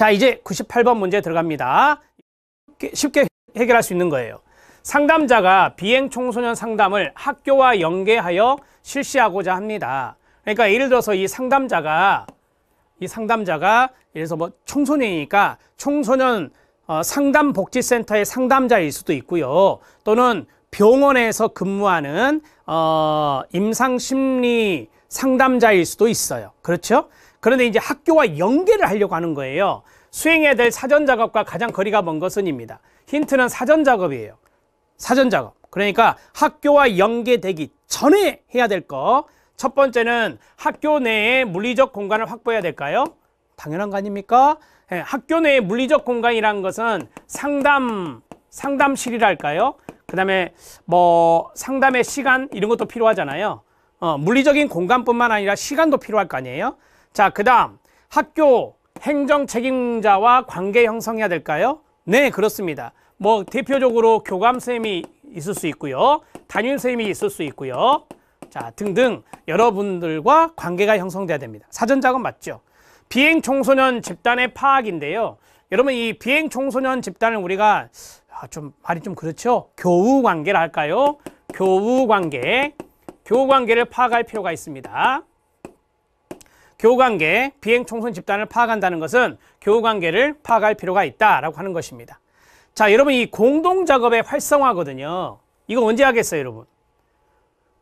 자, 이제 98번 문제 들어갑니다. 쉽게 해결할 수 있는 거예요. 상담자가 비행 청소년 상담을 학교와 연계하여 실시하고자 합니다. 그러니까 예를 들어서 이 상담자가 이 상담자가 예를 들어서 뭐 청소년이니까 청소년 어, 상담복지센터의 상담자일 수도 있고요. 또는 병원에서 근무하는 어, 임상심리 상담자일 수도 있어요. 그렇죠? 그런데 이제 학교와 연계를 하려고 하는 거예요. 수행해야 될 사전 작업과 가장 거리가 먼 것은입니다. 힌트는 사전 작업이에요. 사전 작업. 그러니까 학교와 연계되기 전에 해야 될 거. 첫 번째는 학교 내에 물리적 공간을 확보해야 될까요? 당연한 거 아닙니까? 네, 학교 내에 물리적 공간이라는 것은 상담, 상담실이랄까요? 그 다음에 뭐 상담의 시간 이런 것도 필요하잖아요. 어, 물리적인 공간뿐만 아니라 시간도 필요할 거 아니에요? 자, 그 다음 학교 행정 책임자와 관계 형성해야 될까요? 네, 그렇습니다. 뭐 대표적으로 교감쌤이 있을 수 있고요. 담임쌤이 있을 수 있고요. 자, 등등 여러분들과 관계가 형성돼야 됩니다. 사전 작업 맞죠? 비행 청소년 집단의 파악인데요. 여러분 이 비행 청소년 집단을 우리가 아, 좀 말이 좀 그렇죠? 교우 관계랄까요? 교우 관계. 교우 관계를 파악할 필요가 있습니다. 교우관계, 비행총선 집단을 파악한다는 것은 교우관계를 파악할 필요가 있다라고 하는 것입니다. 자, 여러분 이 공동작업의 활성화거든요. 이거 언제 하겠어요, 여러분?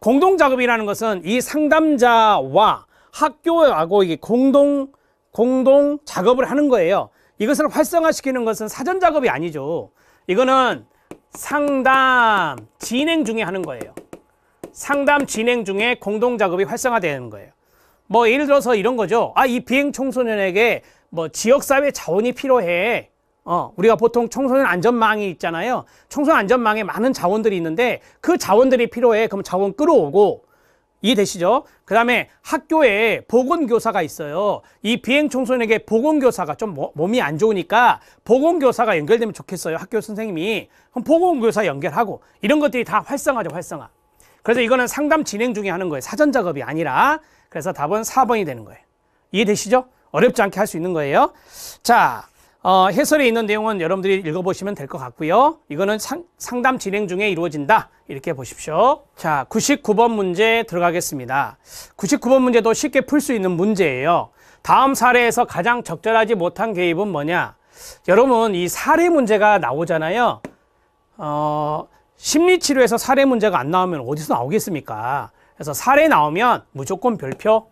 공동작업이라는 것은 이 상담자와 학교하고 이게 공동 공동 작업을 하는 거예요. 이것을 활성화시키는 것은 사전 작업이 아니죠. 이거는 상담 진행 중에 하는 거예요. 상담 진행 중에 공동 작업이 활성화되는 거예요. 뭐 예를 들어서 이런 거죠. 아, 이 비행 청소년에게 뭐 지역사회 자원이 필요해. 어, 우리가 보통 청소년 안전망이 있잖아요. 청소년 안전망에 많은 자원들이 있는데 그 자원들이 필요해. 그럼 자원 끌어오고 이해되시죠? 그 다음에 학교에 보건교사가 있어요. 이 비행 청소년에게 보건교사가 좀 뭐, 몸이 안 좋으니까 보건교사가 연결되면 좋겠어요. 학교 선생님이. 그럼 보건교사 연결하고 이런 것들이 다 활성화죠, 활성화. 그래서 이거는 상담 진행 중에 하는 거예요. 사전 작업이 아니라. 그래서 답은 4번이 되는 거예요. 이해되시죠? 어렵지 않게 할 수 있는 거예요. 자, 어, 해설에 있는 내용은 여러분들이 읽어보시면 될 것 같고요. 이거는 상, 상담 진행 중에 이루어진다. 이렇게 보십시오. 자, 99번 문제 들어가겠습니다. 99번 문제도 쉽게 풀 수 있는 문제예요. 다음 사례에서 가장 적절하지 못한 개입은 뭐냐? 여러분, 이 사례 문제가 나오잖아요. 어, 심리치료에서 사례 문제가 안 나오면 어디서 나오겠습니까? 그래서 사례 나오면 무조건 별표.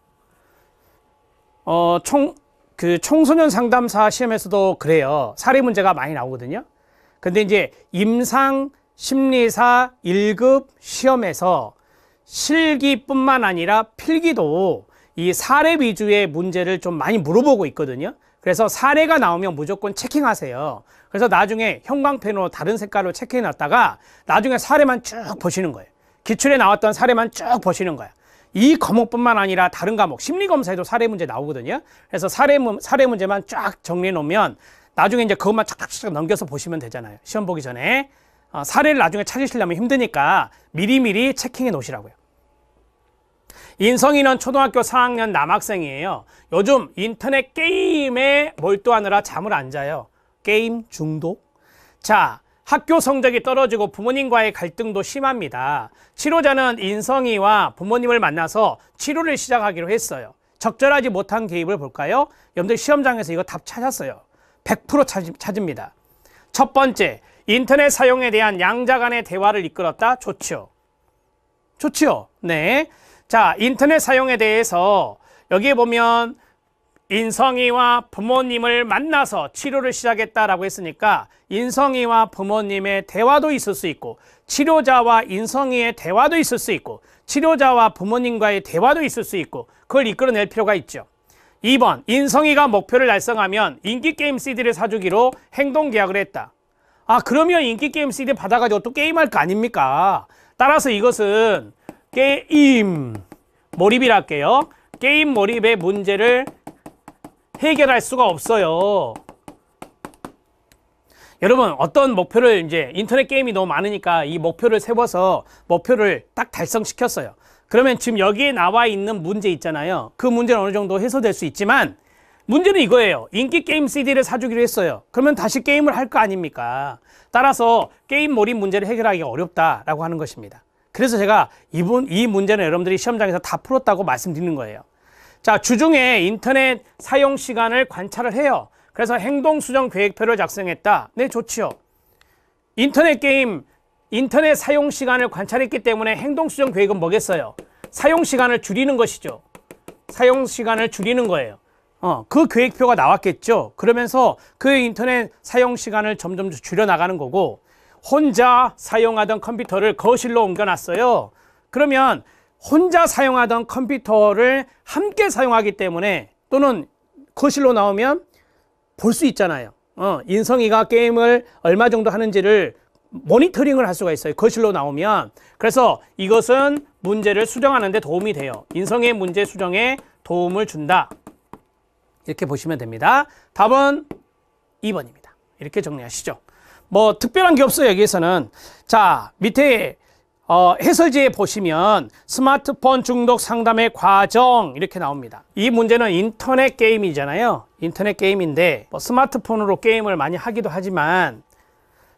어, 총, 그 청소년 상담사 시험에서도 그래요. 사례 문제가 많이 나오거든요. 근데 이제 임상 심리사 1급 시험에서 실기뿐만 아니라 필기도 이 사례 위주의 문제를 좀 많이 물어보고 있거든요. 그래서 사례가 나오면 무조건 체킹하세요. 그래서 나중에 형광펜으로 다른 색깔로 체킹해 놨다가 나중에 사례만 쭉 보시는 거예요. 기출에 나왔던 사례만 쭉 보시는 거예요. 이 과목뿐만 아니라 다른 과목, 심리검사에도 사례 문제 나오거든요. 그래서 사례, 사례 문제만 쫙 정리해 놓으면 나중에 이제 그것만 착착착 넘겨서 보시면 되잖아요. 시험 보기 전에. 어, 사례를 나중에 찾으시려면 힘드니까 미리미리 체킹해 놓으시라고요. 인성이는 초등학교 4학년 남학생이에요. 요즘 인터넷 게임에 몰두하느라 잠을 안 자요. 게임 중독? 자, 학교 성적이 떨어지고 부모님과의 갈등도 심합니다. 치료자는 인성이와 부모님을 만나서 치료를 시작하기로 했어요. 적절하지 못한 개입을 볼까요? 여러분들 시험장에서 이거 답 찾았어요. 100% 찾습니다. 첫 번째, 인터넷 사용에 대한 양자 간의 대화를 이끌었다? 좋죠. 좋지요? 네. 자, 인터넷 사용에 대해서 여기에 보면 인성이와 부모님을 만나서 치료를 시작했다라고 했으니까 인성이와 부모님의 대화도 있을 수 있고 치료자와 인성이의 대화도 있을 수 있고 치료자와 부모님과의 대화도 있을 수 있고 그걸 이끌어낼 필요가 있죠. 2번 인성이가 목표를 달성하면 인기게임 CD를 사주기로 행동계약을 했다. 아 그러면 인기게임 CD 받아가지고 또 게임할 거 아닙니까? 따라서 이것은 게임 몰입이라 할게요. 게임 몰입의 문제를 해결할 수가 없어요. 여러분 어떤 목표를 이제 인터넷 게임이 너무 많으니까 이 목표를 세워서 목표를 딱 달성시켰어요. 그러면 지금 여기에 나와 있는 문제 있잖아요. 그 문제는 어느 정도 해소될 수 있지만 문제는 이거예요. 인기 게임 CD를 사주기로 했어요. 그러면 다시 게임을 할 거 아닙니까? 따라서 게임 몰입 문제를 해결하기가 어렵다라고 하는 것입니다. 그래서 제가 이분, 이 문제는 여러분들이 시험장에서 다 풀었다고 말씀드리는 거예요. 자, 주중에 인터넷 사용 시간을 관찰을 해요. 그래서 행동 수정 계획표를 작성했다. 네, 좋지요. 인터넷 게임, 인터넷 사용 시간을 관찰했기 때문에 행동 수정 계획은 뭐겠어요? 사용 시간을 줄이는 것이죠. 사용 시간을 줄이는 거예요. 어, 그 계획표가 나왔겠죠. 그러면서 그 인터넷 사용 시간을 점점 줄여 나가는 거고 혼자 사용하던 컴퓨터를 거실로 옮겨놨어요. 그러면 혼자 사용하던 컴퓨터를 함께 사용하기 때문에 또는 거실로 나오면 볼 수 있잖아요. 어, 인성이가 게임을 얼마 정도 하는지를 모니터링을 할 수가 있어요. 거실로 나오면. 그래서 이것은 문제를 수정하는 데 도움이 돼요. 인성의 문제 수정에 도움을 준다. 이렇게 보시면 됩니다. 답은 2번입니다. 이렇게 정리하시죠. 뭐 특별한 게 없어요 여기에서는 자 밑에 어, 해설지에 보시면 스마트폰 중독 상담의 과정 이렇게 나옵니다 이 문제는 인터넷 게임이잖아요 인터넷 게임인데 뭐 스마트폰으로 게임을 많이 하기도 하지만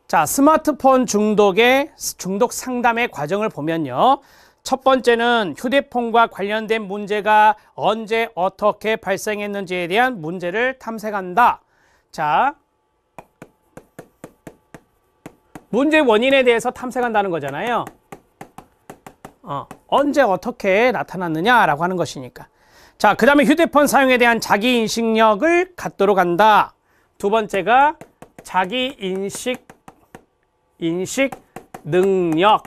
자 스마트폰 중독의 중독 상담의 과정을 보면요 첫 번째는 휴대폰과 관련된 문제가 언제 어떻게 발생했는지에 대한 문제를 탐색한다 자 문제 원인에 대해서 탐색한다는 거잖아요. 어, 언제 어떻게 나타났느냐라고 하는 것이니까. 자, 그 다음에 휴대폰 사용에 대한 자기 인식력을 갖도록 한다. 두 번째가 자기 인식, 인식 능력.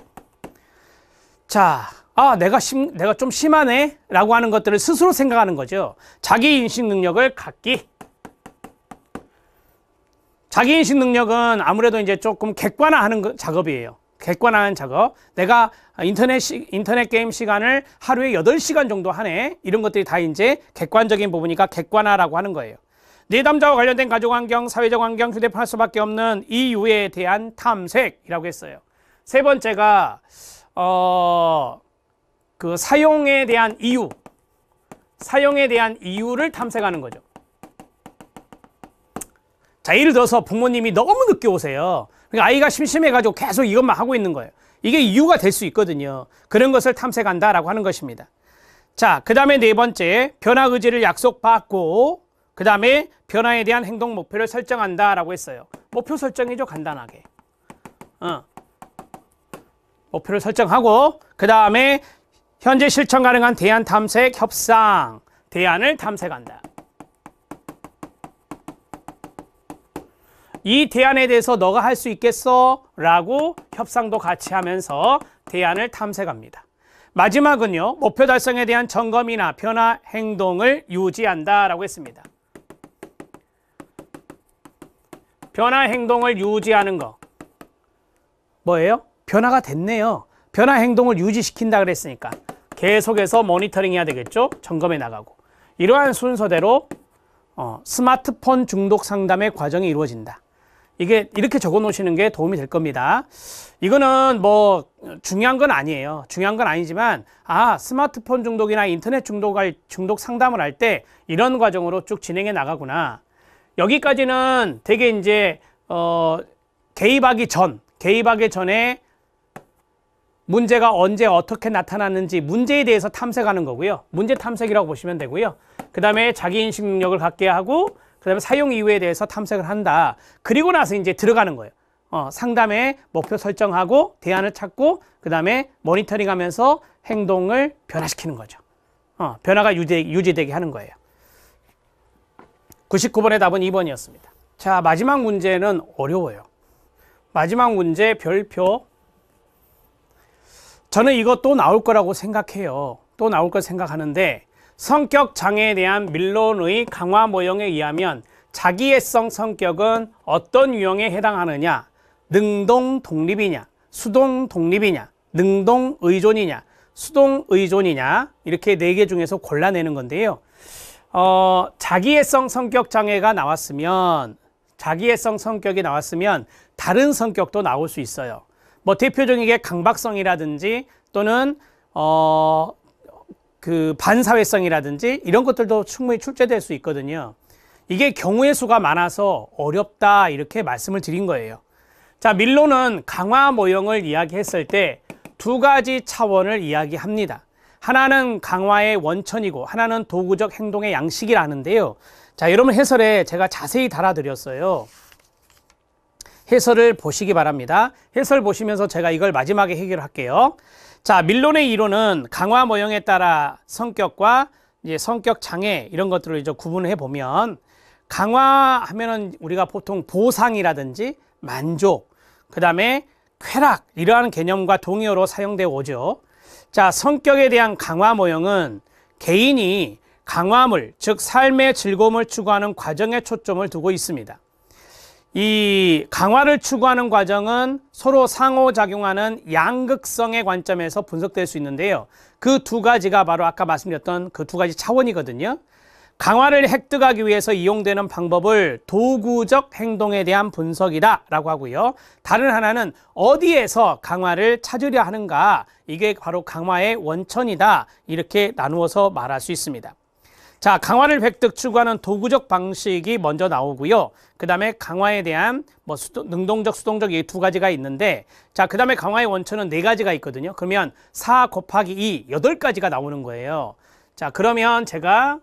자, 아, 내가 심, 내가 좀 심하네? 라고 하는 것들을 스스로 생각하는 거죠. 자기 인식 능력을 갖기. 자기 인식 능력은 아무래도 이제 조금 객관화하는 그 작업이에요. 객관화하는 작업. 내가 인터넷 시, 인터넷 게임 시간을 하루에 8 시간 정도 하네. 이런 것들이 다 이제 객관적인 부분이니까 객관화라고 하는 거예요. 내담자와 관련된 가족 환경, 사회적 환경, 휴대폰 할 수밖에 없는 이유에 대한 탐색이라고 했어요. 세 번째가 어, 그 사용에 대한 이유, 사용에 대한 이유를 탐색하는 거죠. 자, 예를 들어서 부모님이 너무 늦게 오세요. 그러니까 아이가 심심해가지고 계속 이것만 하고 있는 거예요. 이게 이유가 될 수 있거든요. 그런 것을 탐색한다라고 하는 것입니다. 자, 그 다음에 네 번째, 변화 의지를 약속받고, 그 다음에 변화에 대한 행동 목표를 설정한다라고 했어요. 목표 설정이죠, 간단하게. 어. 목표를 설정하고, 그 다음에 현재 실천 가능한 대안 탐색 협상, 대안을 탐색한다. 이 대안에 대해서 너가 할 수 있겠어? 라고 협상도 같이 하면서 대안을 탐색합니다. 마지막은요. 목표 달성에 대한 점검이나 변화 행동을 유지한다라고 했습니다. 변화 행동을 유지하는 거. 뭐예요? 변화가 됐네요. 변화 행동을 유지시킨다 그랬으니까 계속해서 모니터링 해야 되겠죠? 점검해 나가고. 이러한 순서대로 어, 스마트폰 중독 상담의 과정이 이루어진다. 이게 이렇게 적어 놓으시는 게 도움이 될 겁니다. 이거는 뭐 중요한 건 아니에요. 중요한 건 아니지만 아, 스마트폰 중독이나 인터넷 중독할 중독 상담을 할 때 이런 과정으로 쭉 진행해 나가구나. 여기까지는 되게 이제 어 개입하기 전, 개입하기 전에 문제가 언제 어떻게 나타났는지 문제에 대해서 탐색하는 거고요. 문제 탐색이라고 보시면 되고요. 그 다음에 자기 인식 능력을 갖게 하고 그 다음에 사용 이유에 대해서 탐색을 한다. 그리고 나서 이제 들어가는 거예요. 어, 상담에 목표 설정하고 대안을 찾고 그 다음에 모니터링 하면서 행동을 변화시키는 거죠. 어, 변화가 유지, 유지되게 하는 거예요. 99번의 답은 2번이었습니다. 자, 마지막 문제는 어려워요. 마지막 문제 별표. 저는 이것도 나올 거라고 생각해요. 또 나올 걸 생각하는데 성격 장애에 대한 밀론의 강화 모형에 의하면 자기애성 성격은 어떤 유형에 해당하느냐 능동 독립이냐 수동 독립이냐 능동 의존이냐 수동 의존이냐 이렇게 네 개 중에서 골라내는 건데요 어, 자기애성 성격 장애가 나왔으면 자기애성 성격이 나왔으면 다른 성격도 나올 수 있어요 뭐 대표적인 게 강박성이라든지 또는 어, 그 반사회성이라든지 이런 것들도 충분히 출제될 수 있거든요. 이게 경우의 수가 많아서 어렵다 이렇게 말씀을 드린 거예요. 자, 밀로는 강화 모형을 이야기했을 때 두 가지 차원을 이야기합니다. 하나는 강화의 원천이고 하나는 도구적 행동의 양식이라는데요. 자, 여러분 해설에 제가 자세히 달아드렸어요. 해설을 보시기 바랍니다. 해설 보시면서 제가 이걸 마지막에 해결할게요. 자, 밀론의 이론은 강화 모형에 따라 성격과 이제 성격 장애 이런 것들을 이제 구분해 보면 강화하면은 우리가 보통 보상이라든지 만족, 그다음에 쾌락 이러한 개념과 동의어로 사용되어 오죠. 자, 성격에 대한 강화 모형은 개인이 강화물, 즉 삶의 즐거움을 추구하는 과정에 초점을 두고 있습니다. 이 강화를 추구하는 과정은 서로 상호작용하는 양극성의 관점에서 분석될 수 있는데요. 그 두 가지가 바로 아까 말씀드렸던 그 두 가지 차원이거든요. 강화를 획득하기 위해서 이용되는 방법을 도구적 행동에 대한 분석이다 라고 하고요. 다른 하나는 어디에서 강화를 찾으려 하는가 이게 바로 강화의 원천이다 이렇게 나누어서 말할 수 있습니다. 자, 강화를 획득 추구하는 도구적 방식이 먼저 나오고요. 그 다음에 강화에 대한 뭐 수동, 능동적, 수동적 이 두 가지가 있는데 자, 그 다음에 강화의 원천은 네 가지가 있거든요. 그러면 사 곱하기 이 여덟 가지가 나오는 거예요. 자, 그러면 제가